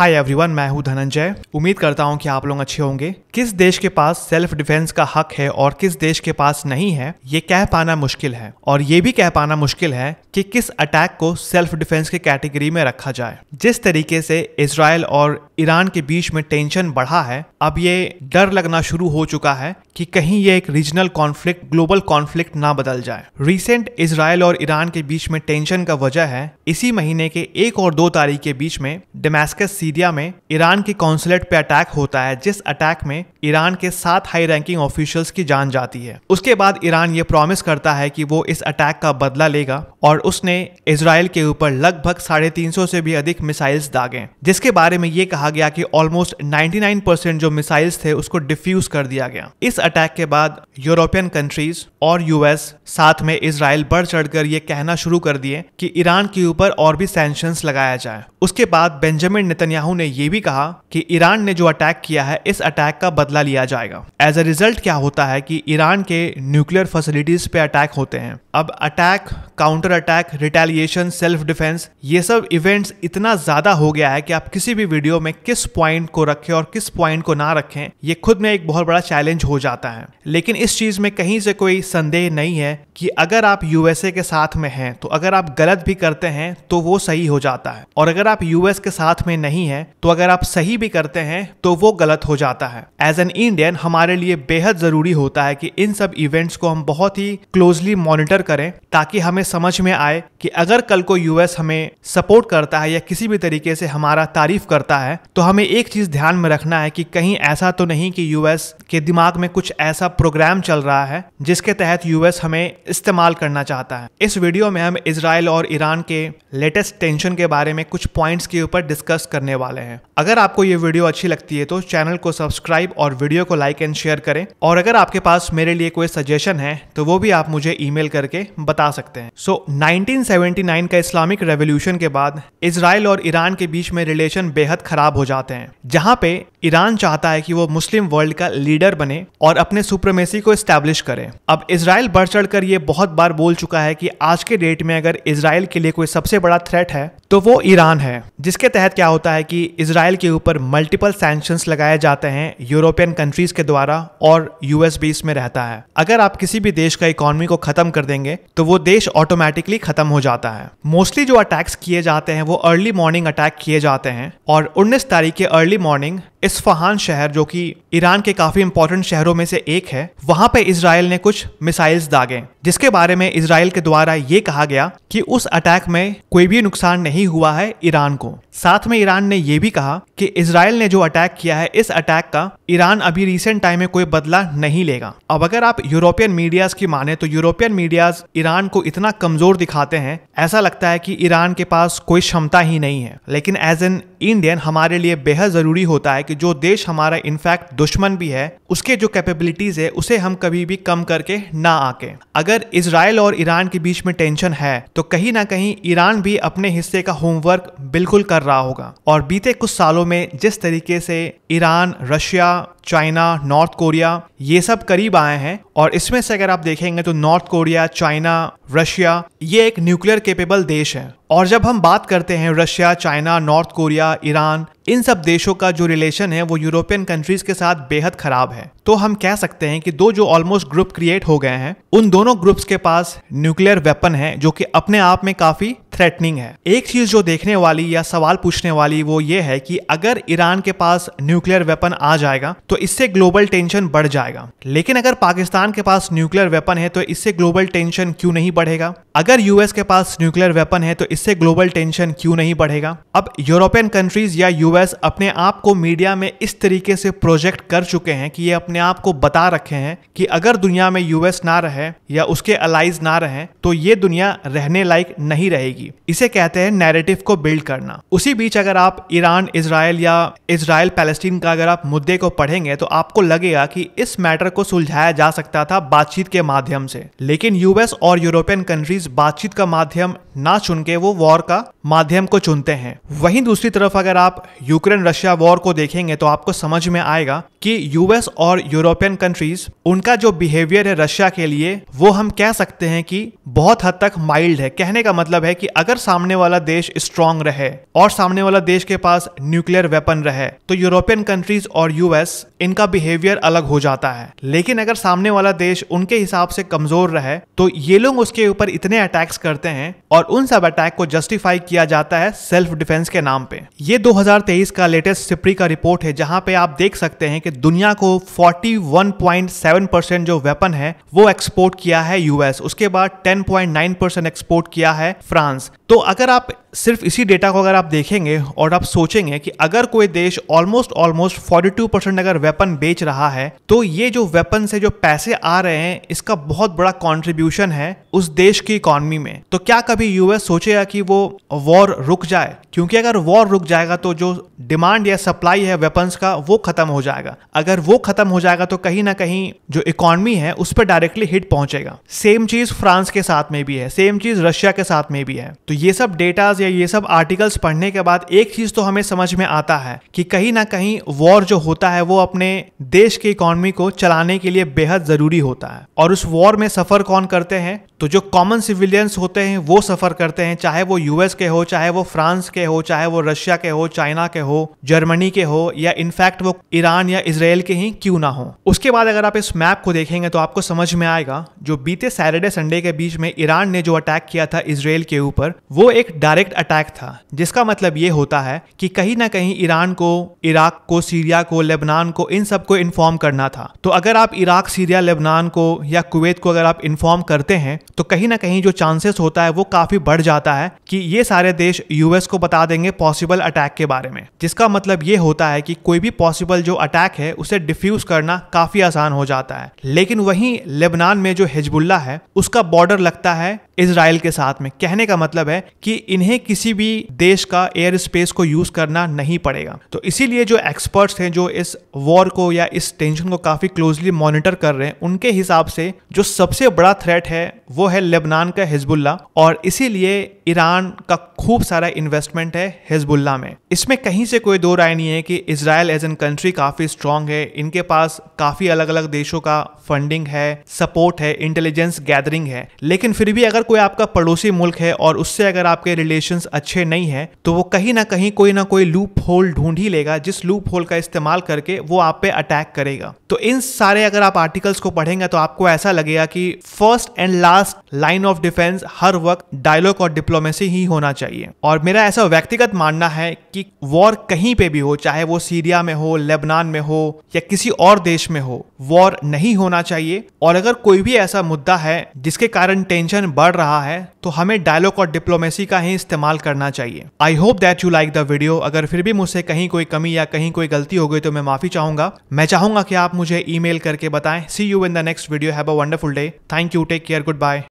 hi everyone मैं हूं धनंजय उम्मीद करता हूं कि आप लोग अच्छे होंगे किस देश के पास सेल्फ डिफेंस का हक है और किस देश के पास नहीं है ये कह पाना मुश्किल है और ये भी कह पाना मुश्किल है कि किस अटैक को सेल्फ डिफेंस के कैटेगरी में रखा जाए जिस तरीके से इसराइल और ईरान के बीच में टेंशन बढ़ा है अब ये डर लगना शुरू हो चुका है कि कहीं ये एक रीजनल कॉन्फ्लिक्ट ग्लोबल कॉन्फ्लिक्ट ना बदल जाए रिसेंट इसराइल और ईरान के बीच में टेंशन का वजह है इसी महीने के एक और दो तारीख के बीच में डेमेस्कस सीरिया में ईरान के कौंसुलेट पे अटैक होता है जिस अटैक में ईरान के सात हाई रैंकिंग ऑफिशियल्स की जान जाती है उसके बाद ईरान ये प्रॉमिस करता है कि वो इस अटैक का बदला लेगा और उसने इसराइल के ऊपर लगभग साढ़े तीन सौ से भी अधिक मिसाइल्स दागे जिसके बारे में ये कहा कहा गया कि ऑलमोस्ट 99 परसेंट जो मिसाइल्स थे उसको डिफ्यूज कर दिया गया इस अटैक के बाद यूरोपियन कंट्रीज और यूएस साथ में इसराइल बढ़ चढ़कर ये कहना शुरू कर दिए कि ईरान के ऊपर और भी सेंशन लगाया जाए उसके बाद बेंजामिन नेतन्याहू ने यह भी कहा कि ईरान ने जो अटैक किया है इस अटैक का बदला लिया जाएगा एज अ रिजल्ट क्या होता है कि ईरान के न्यूक्लियर फैसिलिटीज पे अटैक होते हैं अब attack counter attack retaliation self defence ये सब इवेंट्स इतना ज्यादा हो गया है कि आप किसी भी वीडियो में किस पॉइंट को रखें और किस पॉइंट को ना रखें ये खुद में एक बहुत बड़ा चैलेंज हो जाता है लेकिन इस चीज में कहीं से कोई संदेह नहीं है कि अगर आप यूएसए के साथ में हैं तो अगर आप गलत भी करते हैं तो वो सही हो जाता है और अगर आप यूएस के साथ में नहीं है तो अगर आप सही भी करते हैं तो वो गलत हो जाता है एज एन इंडियन हमारे लिए बेहद जरूरी होता है कि इन सब इवेंट्स को हम बहुत ही क्लोजली मॉनिटर करें ताकि हमें समझ में आए कि अगर कल को यूएस हमें सपोर्ट करता है या किसी भी तरीके से हमारा तारीफ करता है तो हमें एक चीज़ ध्यान में रखना है कि कहीं ऐसा तो नहीं कि यूएस के दिमाग में कुछ ऐसा प्रोग्राम चल रहा है जिसके तहत यूएस हमें इस्तेमाल करना चाहता है इस वीडियो में हम इसराइल और ईरान के लेटेस्ट टेंशन के बारे में कुछ पॉइंट्स के ऊपर डिस्कस करने वाले हैं अगर आपको ये वीडियो अच्छी लगती है तो चैनल को सब्सक्राइब और वीडियो को लाइक एंड शेयर करें और अगर आपके पास मेरे लिए कोई सजेशन है तो वो भी आप मुझे ईमेल करके बता सकते हैं सो so, 1979 का इस्लामिक रेवोल्यूशन के बाद इसराइल और ईरान के बीच में रिलेशन बेहद खराब हो जाते हैं जहां पे ईरान चाहता है कि वो मुस्लिम वर्ल्ड का लीडर बने और अपने सुप्रमेसी को स्टैब्लिश करे अब इसराइल बढ़ चढ़ कर ये बहुत बार बोल चुका है कि आज के डेट में अगर इसराइल के लिए कोई सबसे बड़ा थ्रेट है तो वो ईरान है जिसके तहत क्या होता है कि इसराइल के ऊपर मल्टीपल सैंक्शन लगाए जाते हैं यूरोपियन कंट्रीज के द्वारा और यूएस बीस में रहता है अगर आप किसी भी देश का इकोनॉमी को खत्म कर देंगे तो वो देश ऑटोमेटिकली खत्म हो जाता है मोस्टली जो अटैक्स किए जाते हैं वो अर्ली मॉर्निंग अटैक किए जाते हैं और 19 तारीख के अर्ली मॉर्निंग फहान शहर जो कि ईरान के काफी इंपॉर्टेंट शहरों में से एक है वहां पे इसराइल ने कुछ मिसाइल्स दागे जिसके बारे में इसराइल के द्वारा ये कहा गया कि उस अटैक में कोई भी नुकसान नहीं हुआ है ईरान को साथ में ईरान ने यह भी कहा कि इसराइल ने जो अटैक किया है इस अटैक का ईरान अभी रिसेंट टाइम में कोई बदला नहीं लेगा अब अगर आप यूरोपियन मीडियाज की माने तो यूरोपियन मीडियाज ईरान को इतना कमजोर दिखाते हैं ऐसा लगता है कि ईरान के पास कोई क्षमता ही नहीं है लेकिन एज एन इंडियन हमारे लिए बेहद ज़रूरी होता है कि जो देश हमारा इनफैक्ट दुश्मन भी है उसके जो कैपेबिलिटीज़ है उसे हम कभी भी कम करके ना आके अगर इसराइल और ईरान के बीच में टेंशन है तो कहीं ना कहीं ईरान भी अपने हिस्से का होमवर्क बिल्कुल कर रहा होगा और बीते कुछ सालों में जिस तरीके से Iran Russia China North Korea ये सब करीब आए हैं और इसमें से अगर आप देखेंगे तो नॉर्थ कोरिया चाइना रशिया ये एक न्यूक्लियर केपेबल देश है और जब हम बात करते हैं Russia China North Korea Iran इन सब देशों का जो रिलेशन है वो यूरोपियन कंट्रीज के साथ बेहद खराब है तो हम कह सकते हैं कि दो जो ऑलमोस्ट ग्रुप क्रिएट हो गए हैं उन दोनों ग्रुप्स के पास न्यूक्लियर वेपन है जो कि अपने आप में काफी थ्रेटनिंग है एक चीज जो देखने वाली या सवाल पूछने वाली वो ये है कि अगर ईरान के पास न्यूक्लियर वेपन आ जाएगा तो इससे ग्लोबल टेंशन बढ़ जाएगा लेकिन अगर पाकिस्तान के पास न्यूक्लियर वेपन है तो इससे ग्लोबल टेंशन क्यों नहीं बढ़ेगा अगर यूएस के पास न्यूक्लियर वेपन है तो इससे ग्लोबल टेंशन क्यों नहीं बढ़ेगा अब यूरोपियन कंट्रीज या यूएस अपने आप को मीडिया में इस तरीके से प्रोजेक्ट कर चुके हैं कि ये अपने आप को बता रखे हैं कि अगर दुनिया में यूएस ना रहे या उसके अलाइज ना रहे तो ये दुनिया रहने लायक नहीं रहेगी होगी इसे कहते हैं नैरेटिव को बिल्ड करना उसी बीच अगर आप ईरान इसराइल या इसराइल पैलेस्टीन का अगर आप मुद्दे को पढ़ेंगे तो आपको लगेगा कि इस मैटर को सुलझाया जा सकता था बातचीत के माध्यम से लेकिन यूएस और यूरोपियन कंट्रीज बातचीत का माध्यम ना चुन के वो वॉर का माध्यम को चुनते हैं वहीं दूसरी तरफ अगर आप यूक्रेन रशिया वॉर को देखेंगे तो आपको समझ में आएगा कि यूएस और यूरोपियन कंट्रीज उनका जो बिहेवियर है रशिया के लिए वो हम कह सकते हैं कि बहुत हद तक माइल्ड है कहने का मतलब है कि अगर सामने वाला देश स्ट्रांग रहे और सामने वाला देश के पास न्यूक्लियर वेपन रहे तो यूरोपियन कंट्रीज और यूएस इनका बिहेवियर अलग हो जाता है लेकिन अगर सामने वाला देश उनके हिसाब से कमजोर रहे तो ये लोग उसके ऊपर इतने अटैक्स करते हैं और उन सब अटैक को जस्टिफाई किया जाता है सेल्फ डिफेंस के नाम पे ये 2023 का लेटेस्ट सिप्री का रिपोर्ट है जहां पे आप देख सकते हैं कि दुनिया को 41.7 परसेंट जो वेपन है वो एक्सपोर्ट किया है यूएस उसके बाद 10.9 परसेंट एक्सपोर्ट किया है फ्रांस फ्रांस तो अगर आप सिर्फ इसी डेटा को अगर आप देखेंगे और आप सोचेंगे कि अगर कोई देश ऑलमोस्ट ऑलमोस्ट 42 परसेंट अगर वेपन बेच रहा है तो ये जो वेपन से जो पैसे आ रहे हैं इसका बहुत बड़ा कॉन्ट्रीब्यूशन है उस देश की इकोनॉमी में तो क्या कभी यूएस सोचेगा कि वो वॉर रुक जाए क्योंकि अगर वॉर रुक जाएगा तो जो डिमांड या सप्लाई है वेपन्स का वो खत्म हो जाएगा अगर वो खत्म हो जाएगा तो कहीं ना कहीं जो इकोनॉमी है उस पर डायरेक्टली हिट पहुंचेगा सेम चीज फ्रांस के साथ में भी है सेम चीज रशिया के साथ में भी है हैं तो ये सब डेटाज या ये सब आर्टिकल्स पढ़ने के बाद एक चीज तो हमें समझ में आता है कि कहीं ना कहीं वॉर जो होता है वो अपने देश की इकोनॉमी को चलाने के लिए बेहद जरूरी होता है और उस वॉर में सफर कौन करते हैं तो जो कॉमन सिविलियंस होते हैं वो सफर करते हैं चाहे वो यूएस के हो चाहे वो फ्रांस के हो चाहे वो रशिया के हो चाइना के हो जर्मनी के हो या इनफैक्ट वो ईरान या इसराइल के ही क्यों ना हो उसके बाद अगर आप इस मैप को देखेंगे तो आपको समझ में आएगा जो बीते सैटरडे संडे के बीच में ईरान ने जो अटैक किया था इसराइल के ऊपर ऊपर वो एक डायरेक्ट अटैक था जिसका मतलब ये होता है कि कहीं ना कहीं ईरान को इराक को सीरिया को लेबनान को इन सब को इन्फॉर्म करना था तो अगर आप इराक सीरिया लेबनान को या कुवैत को अगर आप इन्फॉर्म करते हैं तो कहीं ना कहीं जो चांसेस होता है वो काफी बढ़ जाता है कि ये सारे देश यूएस को बता देंगे पॉसिबल अटैक के बारे में जिसका मतलब ये होता है कि कोई भी पॉसिबल जो अटैक है उसे डिफ्यूज करना काफी आसान हो जाता है लेकिन वहीं लेबनान में जो हिजबुल्ला है उसका बॉर्डर लगता है इसराइल के साथ में कहने का मतलब है कि इन्हें किसी भी देश का एयर स्पेस को यूज करना नहीं पड़ेगा तो इसीलिए जो एक्सपर्ट्स हैं जो इस वॉर को या इस टेंशन को काफी क्लोजली मॉनिटर कर रहे हैं उनके हिसाब से जो सबसे बड़ा थ्रेट है वो है लेबनान का हिजबुल्ला और इसीलिए ईरान का खूब सारा इन्वेस्टमेंट है हिजबुल्ला में इसमें कहीं से कोई दो राय नहीं है कि इसराइल एज एन कंट्री काफ़ी स्ट्रांग है इनके पास काफ़ी अलग अलग देशों का फंडिंग है सपोर्ट है इंटेलिजेंस गैदरिंग है लेकिन फिर भी अगर कोई आपका पड़ोसी मुल्क है और उससे अगर आपके रिलेशन अच्छे नहीं है तो वो कहीं ना कहीं कोई ना कोई लूप होल ढूंढ ही लेगा जिस लूप होल का इस्तेमाल करके वो आप पे अटैक करेगा तो इन सारे अगर आप आर्टिकल्स को पढ़ेंगे तो आपको ऐसा लगेगा कि first and last last line of defence हर वक्त डायलॉग और डिप्लोमेसी ही होना चाहिए और मेरा ऐसा व्यक्तिगत मानना है कि वॉर कहीं पे भी हो चाहे वो सीरिया में हो लेबनान में हो या किसी और देश में हो वॉर नहीं होना चाहिए और अगर कोई भी ऐसा मुद्दा है जिसके कारण टेंशन बढ़ रहा है तो हमें डायलॉग और डिप्लोमेसी का ही इस्तेमाल करना चाहिए I hope that you like the video अगर फिर भी मुझसे कहीं कोई कमी या कहीं कोई गलती हो गई तो मैं माफी चाहूंगा मैं चाहूंगा कि आप मुझे ईमेल करके बताएं see you in the next video have a wonderful day thank you take care good bye